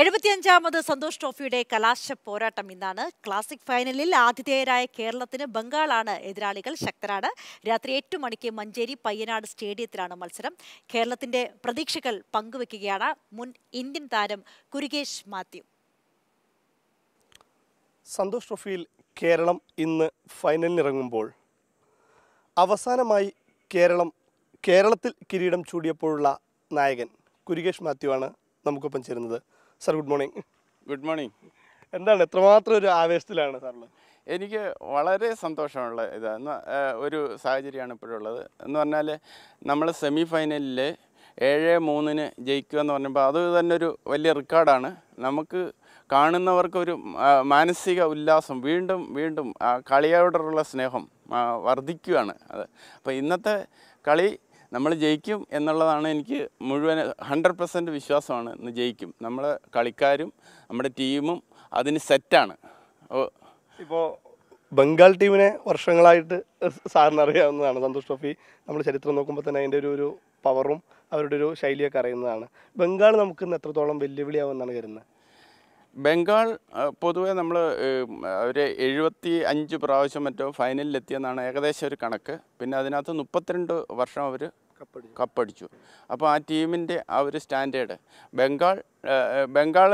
എഴുപത്തിയഞ്ചാമത് സന്തോഷ് ട്രോഫിയുടെ കലാശ പോരാട്ടം ഇന്നാണ് ക്ലാസിക് ഫൈനലിൽ ആതിഥേയരായ കേരളത്തിന് ബംഗാളാണ് എതിരാളികൾ ശക്തരാണ് രാത്രി എട്ട് മണിക്ക് മഞ്ചേരി പയ്യനാട് സ്റ്റേഡിയത്തിലാണ് മത്സരം കേരളത്തിന്റെ പ്രതീക്ഷകൾ പങ്കുവെക്കുകയാണ് മുൻ ഇന്ത്യൻ താരം കുരുകേഷ് മാത്യു സന്തോഷ് ട്രോഫിയിൽ കേരളം ഇന്ന് ഫൈനലിനിറങ്ങുമ്പോൾ അവസാനമായി കേരളം കേരളത്തിൽ കിരീടം ചൂടിയപ്പോഴുള്ള നായകൻ കുരുകേഷ് മാത്യു ആണ് നമുക്കൊപ്പം ചേരുന്നത് sir good morning good morning എന്താണ് എത്രമാത്രം ഒരു ആവേശത്തിലാണ് സാറുള്ളത് എനിക്ക് വളരെ സന്തോഷമുള്ള ഇതാണ് ഒരു സാഹചര്യമാണ് ഇപ്പോഴുള്ളത് എന്ന് പറഞ്ഞാൽ നമ്മൾ സെമി ഫൈനലിൽ ഏഴ് മൂന്നിന് ജയിക്കുക എന്ന് പറഞ്ഞപ്പോൾ അത് തന്നെ ഒരു വലിയ റെക്കോർഡാണ് നമുക്ക് കാണുന്നവർക്കൊരു മാനസിക ഉല്ലാസം വീണ്ടും വീണ്ടും കളിയോടുള്ള സ്നേഹം വർദ്ധിക്കുകയാണ് അത് അപ്പോൾ ഇന്നത്തെ കളി നമ്മൾ ജയിക്കും എന്നുള്ളതാണ് എനിക്ക് മുഴുവൻ ഹൺഡ്രഡ് പെർസെൻറ്റ് വിശ്വാസമാണ് ഇന്ന് ജയിക്കും നമ്മളെ കളിക്കാരും നമ്മുടെ ടീമും അതിന് സെറ്റാണ് ഇപ്പോൾ ബംഗാൾ ടീമിനെ വർഷങ്ങളായിട്ട് സാറിന് അറിയാവുന്നതാണ് സന്തോഷ് ട്രോഫി നമ്മൾ ചരിത്രം നോക്കുമ്പോൾ തന്നെ അതിൻ്റെ ഒരു ഒരു പവറും അവരുടെ ഒരു ശൈലിയൊക്കെ അറിയുന്നതാണ് ബംഗാൾ നമുക്ക് ഇന്ന് എത്രത്തോളം വെല്ലുവിളിയാവുമെന്നാണ് കരുതുന്നത് ബംഗാൾ പൊതുവെ നമ്മൾ ഒരു എഴുപത്തി അഞ്ച് പ്രാവശ്യം മറ്റോ ഫൈനലിലെത്തിയെന്നാണ് ഏകദേശം ഒരു കണക്ക് പിന്നെ അതിനകത്ത് മുപ്പത്തിരണ്ട് വർഷം അവർ കപ്പടിച്ചു അപ്പോൾ ആ ടീമിൻ്റെ ആ ഒരു സ്റ്റാൻഡേർഡ് ബംഗാൾ ബംഗാൾ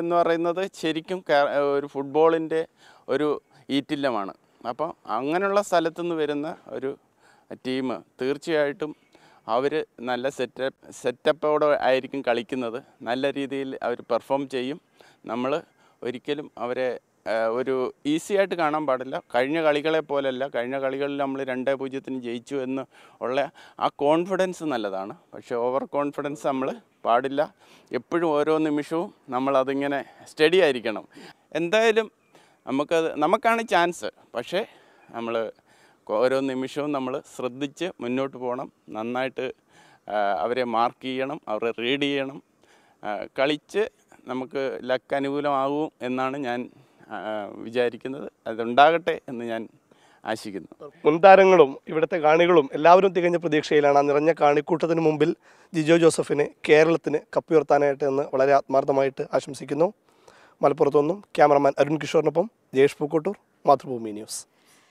എന്ന് പറയുന്നത് ശരിക്കും ഒരു ഫുട്ബോളിൻ്റെ ഒരു ഈറ്റില്ലമാണ് അപ്പോൾ അങ്ങനെയുള്ള സ്ഥലത്തു നിന്ന് വരുന്ന ഒരു ടീം തീർച്ചയായിട്ടും അവർ നല്ല സെറ്റപ്പ് സെറ്റപ്പോടെ ആയിരിക്കും കളിക്കുന്നത് നല്ല രീതിയിൽ അവർ പെർഫോം ചെയ്യും നമ്മൾ ഒരിക്കലും അവരെ ഒരു ഈസി ആയിട്ട് കാണാൻ പാടില്ല കഴിഞ്ഞ കളികളെ പോലെയല്ല കഴിഞ്ഞ കളികളിൽ നമ്മൾ രണ്ടേ പൂജ്യത്തിന് ജയിച്ചു എന്ന് ഉള്ള ആ കോൺഫിഡൻസ് നല്ലതാണ് പക്ഷേ ഓവർ കോൺഫിഡൻസ് നമ്മൾ പാടില്ല എപ്പോഴും ഓരോ നിമിഷവും അതിങ്ങനെ സ്റ്റഡി ആയിരിക്കണം എന്തായാലും നമുക്കത് നമുക്കാണ് ചാൻസ് പക്ഷേ നമ്മൾ ഓരോ നിമിഷവും നമ്മൾ ശ്രദ്ധിച്ച് മുന്നോട്ട് പോകണം നന്നായിട്ട് അവരെ മാർക്ക് ചെയ്യണം അവരെ റീഡ് ചെയ്യണം കളിച്ച് നമുക്ക് ലക്ക് അനുകൂലമാകും എന്നാണ് ഞാൻ വിചാരിക്കുന്നത് അതുണ്ടാകട്ടെ എന്ന് ഞാൻ ആശിക്കുന്നു മുൻതാരങ്ങളും ഇവിടുത്തെ കാണികളും എല്ലാവരും തികഞ്ഞ പ്രതീക്ഷയിലാണ് ആ നിറഞ്ഞ കാണിക്കൂട്ടത്തിന് മുമ്പിൽ ജിജോ ജോസഫിന് കേരളത്തിന് കപ്പുയർത്താനായിട്ട് എന്ന് വളരെ ആത്മാർത്ഥമായിട്ട് ആശംസിക്കുന്നു മലപ്പുറത്തു നിന്നും ക്യാമറമാൻ അരുൺ കിഷോറിനൊപ്പം ജയേഷ് പൂക്കോട്ടൂർ മാതൃഭൂമി ന്യൂസ്